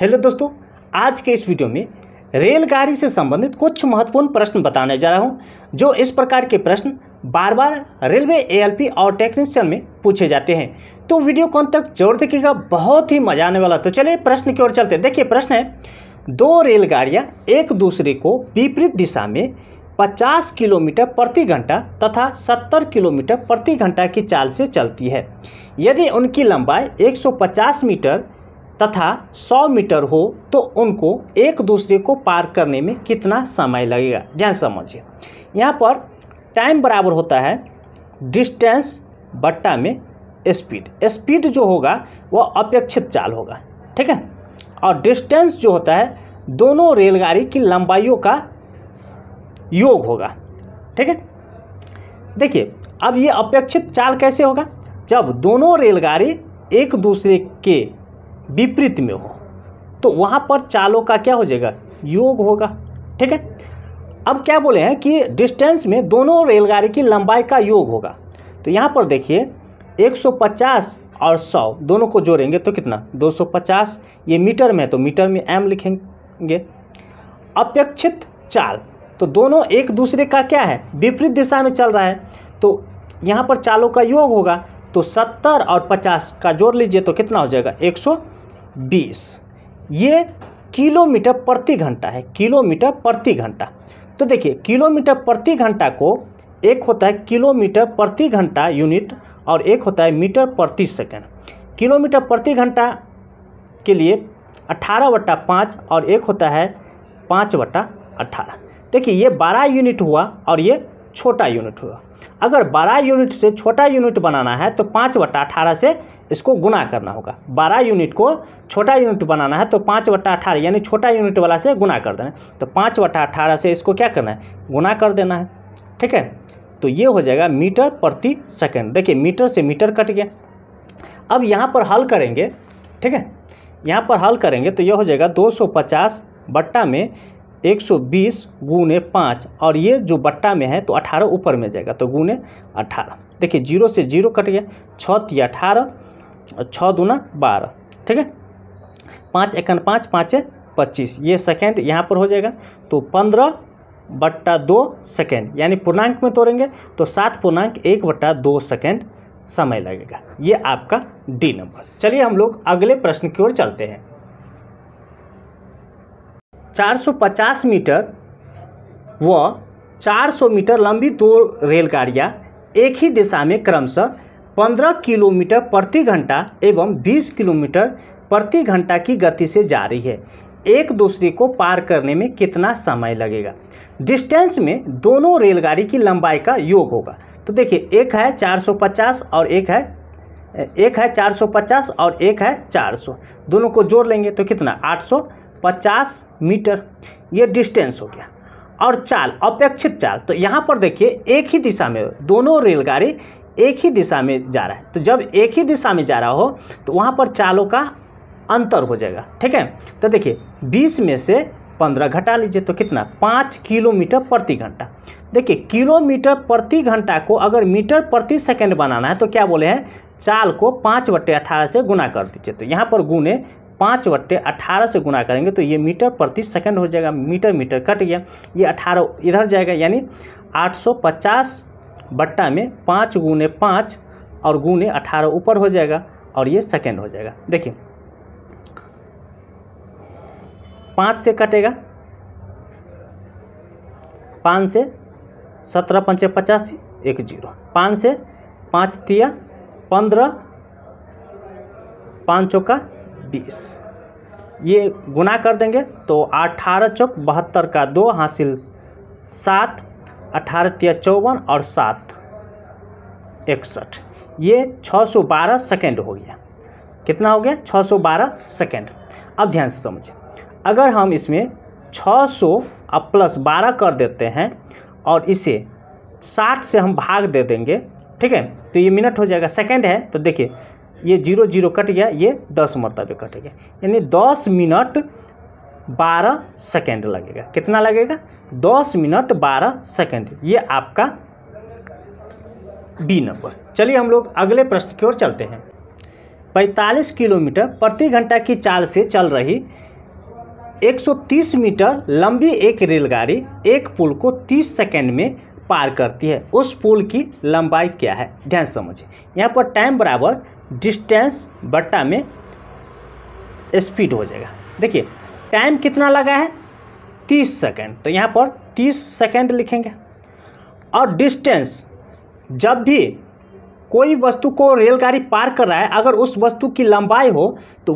hello दोस्तों आज के इस वीडियो में रेलगाड़ी से संबंधित कुछ महत्वपूर्ण प्रश्न बताने जा रहा हूं जो इस प्रकार के प्रश्न बार बार रेलवे एएलपी और टेक्नीशियन में पूछे जाते हैं तो वीडियो कौन तक जोर देखिएगा बहुत ही मजा आने वाला तो चलिए प्रश्न की ओर चलते देखिए प्रश्न है दो रेलगाड़ियाँ एक दूसरे को विपरीत दिशा में पचास किलोमीटर प्रति घंटा तथा सत्तर किलोमीटर प्रति घंटा की चाल से चलती है यदि उनकी लंबाई एक मीटर तथा 100 मीटर हो तो उनको एक दूसरे को पार करने में कितना समय लगेगा ध्यान समझिए यहाँ पर टाइम बराबर होता है डिस्टेंस बट्टा में स्पीड स्पीड जो होगा वह अपेक्षित चाल होगा ठीक है और डिस्टेंस जो होता है दोनों रेलगाड़ी की लंबाइयों का योग होगा ठीक है देखिए अब ये अपेक्षित चाल कैसे होगा जब दोनों रेलगाड़ी एक दूसरे के विपरीत में हो तो वहाँ पर चालों का क्या हो जाएगा योग होगा ठीक है अब क्या बोले हैं कि डिस्टेंस में दोनों रेलगाड़ी की लंबाई का योग होगा तो यहाँ पर देखिए 150 और 100 दोनों को जोड़ेंगे तो कितना 250 ये मीटर में है तो मीटर में एम लिखेंगे अपेक्षित चाल तो दोनों एक दूसरे का क्या है विपरीत दिशा में चल रहा है तो यहाँ पर चालों का योग होगा तो 70 और 50 का जोड़ लीजिए तो कितना हो जाएगा बीस ये किलोमीटर प्रति घंटा है किलोमीटर प्रति घंटा तो देखिए किलोमीटर प्रति घंटा को एक होता है किलोमीटर प्रति घंटा यूनिट और एक होता है मीटर प्रति सेकेंड किलोमीटर प्रति घंटा के लिए अट्ठारह बट्टा पाँच और एक होता है पाँच बट्टा अट्ठारह देखिए ये बारह यूनिट हुआ और ये छोटा यूनिट हुआ अगर बड़ा यूनिट से छोटा यूनिट बनाना है तो पाँच बट्टा अठारह से इसको गुना करना होगा बड़ा यूनिट को छोटा यूनिट बनाना है तो पाँच बट्टा अठारह यानी छोटा यूनिट वाला से गुना कर देना है तो पाँच बट्टा अठारह से इसको क्या करना है गुना कर देना है ठीक है तो ये हो जाएगा मीटर प्रति सेकेंड देखिए मीटर से मीटर कट गया अब यहाँ पर हल करेंगे ठीक है यहाँ पर हल करेंगे तो यह हो जाएगा दो सौ पचास बट्टा में एक सौ बीस गुने पाँच और ये जो बट्टा में है तो अठारह ऊपर में जाएगा तो गुने अठारह देखिए जीरो से जीरो कट गया छः तीन अठारह और छः दूना बारह ठीक है पाँच एकन पाँच पाँच पच्चीस ये सेकेंड यहाँ पर हो जाएगा तो पंद्रह बट्टा दो सेकेंड यानी पूर्णांक में तोड़ेंगे तो सात पूर्णांक एक बट्टा दो सेकेंड समय लगेगा ये आपका डी नंबर चलिए हम लोग अगले प्रश्न की ओर चलते हैं 450 मीटर व 400 मीटर लंबी दो रेलगाड़ियाँ एक ही दिशा में क्रमशः 15 किलोमीटर प्रति घंटा एवं 20 किलोमीटर प्रति घंटा की गति से जा रही है एक दूसरे को पार करने में कितना समय लगेगा डिस्टेंस में दोनों रेलगाड़ी की लंबाई का योग होगा तो देखिए एक है 450 और एक है एक है 450 और एक है 400 दोनों को जोड़ लेंगे तो कितना 800 पचास मीटर ये डिस्टेंस हो गया और चाल अपेक्षित चाल तो यहाँ पर देखिए एक ही दिशा में दोनों रेलगाड़ी एक ही दिशा में जा रहा है तो जब एक ही दिशा में जा रहा हो तो वहाँ पर चालों का अंतर हो जाएगा ठीक है तो देखिए बीस में से पंद्रह घटा लीजिए तो कितना पाँच किलोमीटर प्रति घंटा देखिए किलोमीटर प्रति घंटा को अगर मीटर प्रति सेकंड बनाना है तो क्या बोले हैं चाल को पाँच बट्टे अठारह से गुना कर दीजिए तो यहाँ पर गुने पाँच बट्टे अठारह से गुना करेंगे तो ये मीटर प्रति सेकंड हो जाएगा मीटर मीटर कट गया ये अठारह इधर जाएगा यानी आठ सौ पचास बट्टा में पाँच गुने पाँच और गुने अठारह ऊपर हो जाएगा और ये सेकेंड हो जाएगा देखिए पाँच से कटेगा पाँच से सत्रह पंचे पचासी एक जीरो पाँच से पाँच तिया पंद्रह पाँच चौका बीस ये गुना कर देंगे तो अठारह चौक बहत्तर का दो हासिल सात अठारह तिया चौवन और सात इकसठ ये सौ बारह सेकेंड हो गया कितना हो गया छः सौ बारह सेकेंड अब ध्यान से समझिए अगर हम इसमें सौ अब प्लस बारह कर देते हैं और इसे साठ से हम भाग दे देंगे ठीक है तो ये मिनट हो जाएगा सेकेंड है तो देखिए ये जीरो जीरो कट गया ये दस मरतबे कट गया यानी दस मिनट बारह सेकेंड लगेगा कितना लगेगा दस मिनट बारह सेकेंड ये आपका बी नंबर चलिए हम लोग अगले प्रश्न की ओर चलते हैं पैंतालीस किलोमीटर प्रति घंटा की चाल से चल रही 130 मीटर लंबी एक रेलगाड़ी एक पुल को 30 सेकेंड में पार करती है उस पुल की लंबाई क्या है ध्यान समझिए यहाँ पर टाइम बराबर डिस्टेंस बट्टा में स्पीड हो जाएगा देखिए टाइम कितना लगा है तीस सेकेंड तो यहाँ पर तीस सेकेंड लिखेंगे और डिस्टेंस जब भी कोई वस्तु को रेलगाड़ी पार कर रहा है अगर उस वस्तु की लंबाई हो तो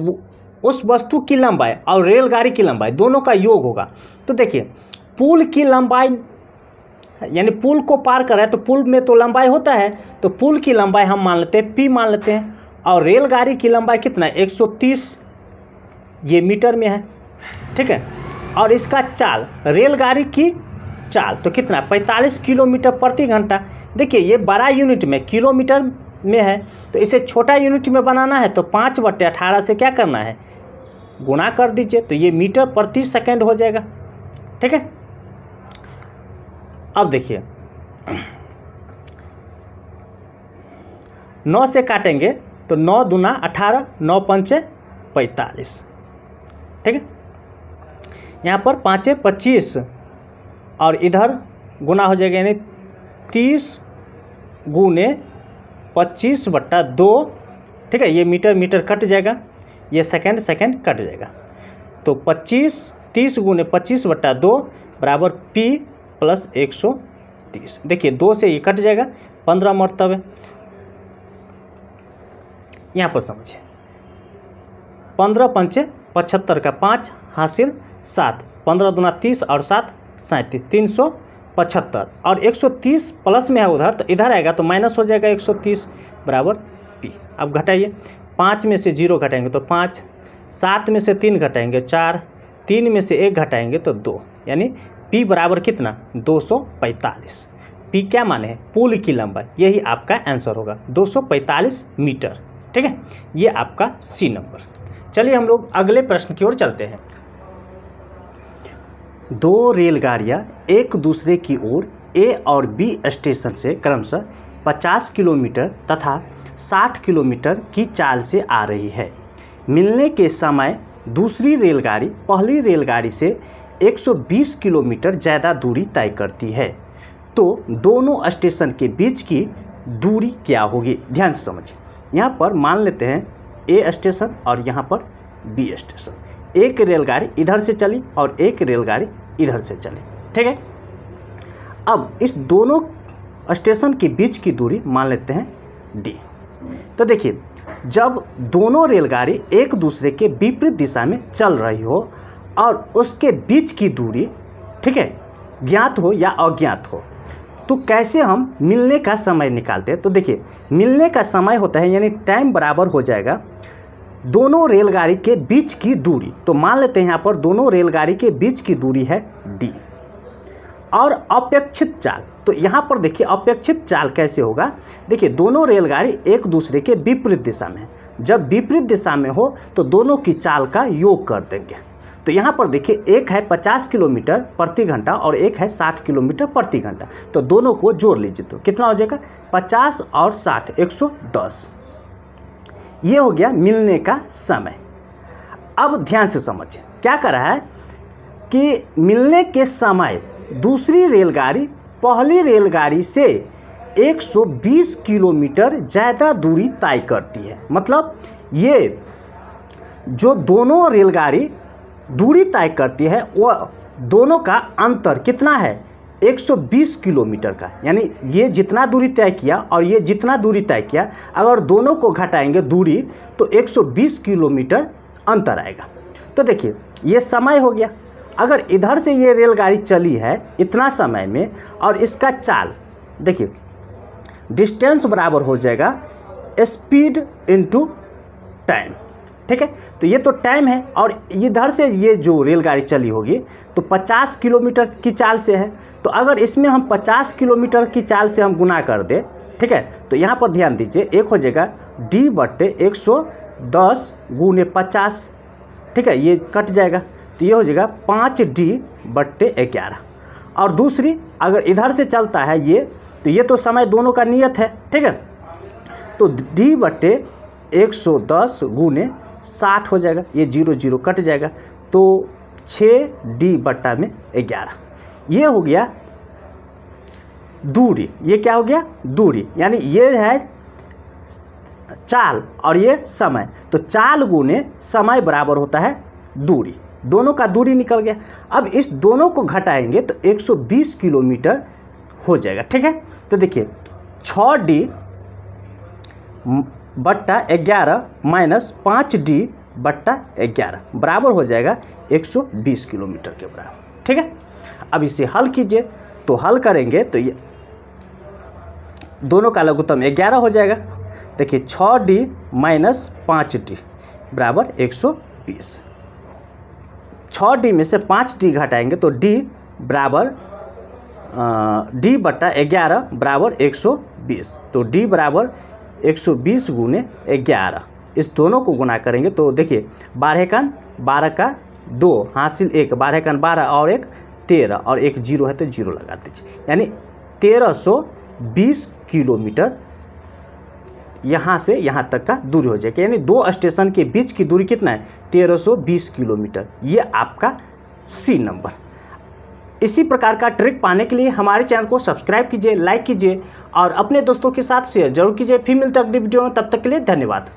उस वस्तु की लंबाई और रेलगाड़ी की लंबाई दोनों का योग होगा तो देखिए पुल की लंबाई यानी पुल को पार कर रहा है तो पुल में तो लंबाई होता है तो पुल की लंबाई हम मान लेते हैं पी मान लेते हैं और रेलगाड़ी की लंबाई कितना एक ये मीटर में है ठीक है और इसका चाल रेलगाड़ी की चाल तो कितना 45 किलोमीटर प्रति घंटा देखिए ये बड़ा यूनिट में किलोमीटर में है तो इसे छोटा यूनिट में बनाना है तो पाँच बट्टे अठारह से क्या करना है गुना कर दीजिए तो ये मीटर प्रति सेकेंड हो जाएगा ठीक है अब देखिए नौ से काटेंगे तो नौ दुना अठारह नौ पंचे पैंतालीस ठीक है यहाँ पर पाँचे पच्चीस और इधर गुना हो जाएगा यानी तीस गुने पच्चीस बट्टा दो ठीक है ये मीटर मीटर कट जाएगा ये सेकंड सेकंड कट जाएगा तो पच्चीस तीस गुने पच्चीस बट्टा दो बराबर पी प्लस एक सौ तीस देखिए दो से ये कट जाएगा पंद्रह मरतब है यहाँ पर समझिए पंद्रह पंचे पचहत्तर का पाँच हासिल सात पंद्रह दुना तीस और सात सैंतीस तीन सौ पचहत्तर और एक सौ तीस प्लस में है उधर तो इधर आएगा तो माइनस हो जाएगा एक सौ तीस बराबर पी अब घटाइए पाँच में से जीरो घटाएंगे तो पाँच सात में से तीन घटाएंगे चार तीन में से एक घटाएंगे तो दो यानी पी बराबर कितना दो सौ पैंतालीस पी क्या माने है पुल की लंबाई यही आपका आंसर होगा दो सौ पैंतालीस मीटर ठीक है ये आपका सी नंबर चलिए हम लोग अगले प्रश्न की ओर चलते हैं दो रेलगाड़ियाँ एक दूसरे की ओर ए और बी स्टेशन से क्रमशः 50 किलोमीटर तथा 60 किलोमीटर की चाल से आ रही है मिलने के समय दूसरी रेलगाड़ी पहली रेलगाड़ी से 120 किलोमीटर ज़्यादा दूरी तय करती है तो दोनों स्टेशन के बीच की दूरी क्या होगी ध्यान से समझें यहाँ पर मान लेते हैं ए स्टेशन और यहाँ पर बी स्टेशन एक रेलगाड़ी इधर से चली और एक रेलगाड़ी इधर से चली ठीक है अब इस दोनों स्टेशन के बीच की दूरी मान लेते हैं डी तो देखिए जब दोनों रेलगाड़ी एक दूसरे के विपरीत दिशा में चल रही हो और उसके बीच की दूरी ठीक है ज्ञात हो या अज्ञात हो तो कैसे हम मिलने का समय निकालते हैं तो देखिए मिलने का समय होता है यानी टाइम बराबर हो जाएगा दोनों रेलगाड़ी के बीच की दूरी तो मान लेते हैं यहाँ पर दोनों रेलगाड़ी के बीच की दूरी है डी और अपेक्षित चाल तो यहाँ पर देखिए अपेक्षित चाल कैसे होगा देखिए दोनों रेलगाड़ी एक दूसरे के विपरीत दिशा में है जब विपरीत दिशा में हो तो दोनों की चाल का योग कर देंगे तो यहाँ पर देखिए एक है पचास किलोमीटर प्रति घंटा और एक है साठ किलोमीटर प्रति घंटा तो दोनों को जोड़ लीजिए तो कितना हो जाएगा पचास और साठ एक सौ दस ये हो गया मिलने का समय अब ध्यान से समझिए क्या कर रहा है कि मिलने के समय दूसरी रेलगाड़ी पहली रेलगाड़ी से 120 किलोमीटर ज़्यादा दूरी तय करती है मतलब ये जो दोनों रेलगाड़ी दूरी तय करती है वह दोनों का अंतर कितना है 120 किलोमीटर का यानी ये जितना दूरी तय किया और ये जितना दूरी तय किया अगर दोनों को घटाएंगे दूरी तो 120 किलोमीटर अंतर आएगा तो देखिए ये समय हो गया अगर इधर से ये रेलगाड़ी चली है इतना समय में और इसका चाल देखिए डिस्टेंस बराबर हो जाएगा स्पीड इंटू टाइम ठीक है तो ये तो टाइम है और इधर से ये जो रेलगाड़ी चली होगी तो 50 किलोमीटर की चाल से है तो अगर इसमें हम 50 किलोमीटर की चाल से हम गुना कर दें ठीक है तो यहाँ पर ध्यान दीजिए एक हो जाएगा डी बट्टे एक सौ दस गुने पचास ठीक है ये कट जाएगा तो ये हो जाएगा पाँच डी बट्टे ग्यारह और दूसरी अगर इधर से चलता है ये तो ये तो समय दोनों का नियत है ठीक है तो डी बट्टे एक सौ दस गुने साठ हो जाएगा ये जीरो जीरो कट जाएगा तो छ डी बट्टा में ग्यारह ये हो गया दूरी ये क्या हो गया दूरी यानी ये है चाल और ये समय तो चाल गुने समय बराबर होता है दूरी दोनों का दूरी निकल गया अब इस दोनों को घटाएंगे तो 120 किलोमीटर हो जाएगा ठीक है तो देखिए छ डी बट्टा ग्यारह माइनस पाँच डी बट्टा ग्यारह बराबर हो जाएगा 120 किलोमीटर के बराबर ठीक है अब इसे हल कीजिए तो हल करेंगे तो ये दोनों का लघुत्तम ग्यारह हो जाएगा देखिए छः डी माइनस पाँच डी बराबर एक सौ बीस छ डी में से पाँच डी घटाएंगे तो डी बराबर डी बट्टा ग्यारह बराबर एक सौ बीस तो डी बराबर एक सौ बीस गुने ग्यारह इस दोनों को गुना करेंगे तो देखिए बारह कान बारह का दो हासिल एक बारह कान बारह और एक तेरह और एक जीरो है तो जीरो लगा दीजिए यानी तेरह सौ बीस किलोमीटर यहाँ से यहाँ तक का दूरी हो जाएगा यानी दो स्टेशन के बीच की दूरी कितना है तेरह सौ बीस किलोमीटर ये आपका सी नंबर इसी प्रकार का ट्रिक पाने के लिए हमारे चैनल को सब्सक्राइब कीजिए लाइक कीजिए और अपने दोस्तों के साथ शेयर जरूर कीजिए फिर मिलते अगली वीडियो में तब तक के लिए धन्यवाद